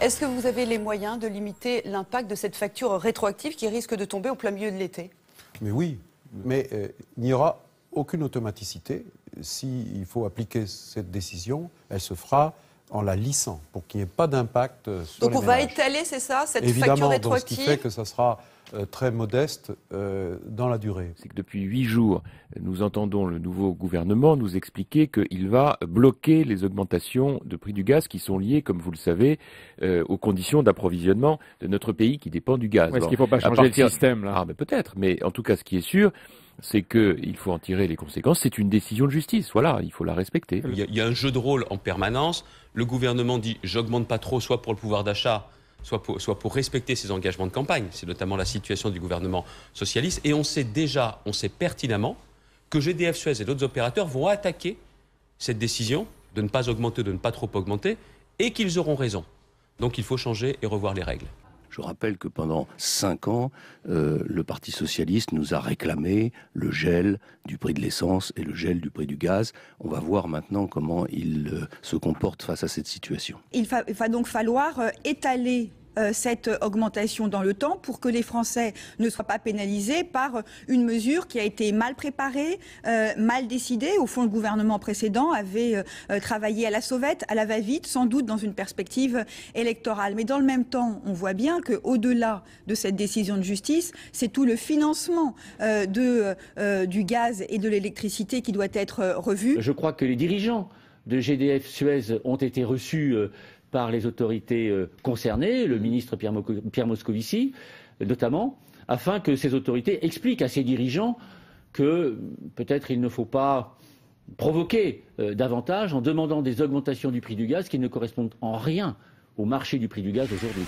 Est-ce que vous avez les moyens de limiter l'impact de cette facture rétroactive qui risque de tomber au plein milieu de l'été Mais oui, mais euh, il n'y aura aucune automaticité. S'il faut appliquer cette décision, elle se fera en la lissant pour qu'il n'y ait pas d'impact euh, sur Donc on va étaler, c'est ça, cette Évidemment, facture ce qui fait que ça sera euh, très modeste euh, dans la durée. C'est que depuis huit jours, nous entendons le nouveau gouvernement nous expliquer qu'il va bloquer les augmentations de prix du gaz qui sont liées, comme vous le savez, aux conditions d'approvisionnement de notre pays qui dépend du gaz. Est-ce qu'il ne faut pas changer le système là ah, Peut-être, mais en tout cas, ce qui est sûr, c'est qu'il faut en tirer les conséquences. C'est une décision de justice. Voilà, il faut la respecter. Il y a, un jeu de rôle en permanence. Le gouvernement dit j'augmente pas trop, soit pour le pouvoir d'achat, soit soit pour respecter ses engagements de campagne. C'est notamment la situation du gouvernement socialiste. Et on sait déjà, on sait pertinemment que GDF Suez et d'autres opérateurs vont attaquer cette décision de ne pas augmenter, de ne pas trop augmenter, et qu'ils auront raison. Donc il faut changer et revoir les règles. Je rappelle que pendant cinq ans, euh, le Parti socialiste nous a réclamé le gel du prix de l'essence et le gel du prix du gaz. On va voir maintenant comment il euh, se comporte face à cette situation. Il, va donc falloir euh, étaler euh, cette augmentation dans le temps pour que les Français ne soient pas pénalisés par euh, une mesure qui a été mal préparée, euh, mal décidée. Au fond, le gouvernement précédent avait travaillé à la sauvette, à la va-vite, sans doute dans une perspective électorale. Mais dans le même temps, on voit bien qu'au-delà de cette décision de justice, c'est tout le financement du gaz et de l'électricité qui doit être revu. Je crois que les dirigeants de GDF Suez ont été reçus par les autorités euh, concernées, le ministre Pierre, Moscovici notamment, afin que ces autorités expliquent à ces dirigeants que peut-être il ne faut pas provoquer euh, davantage en demandant des augmentations du prix du gaz qui ne correspondent en rien au marché du prix du gaz aujourd'hui.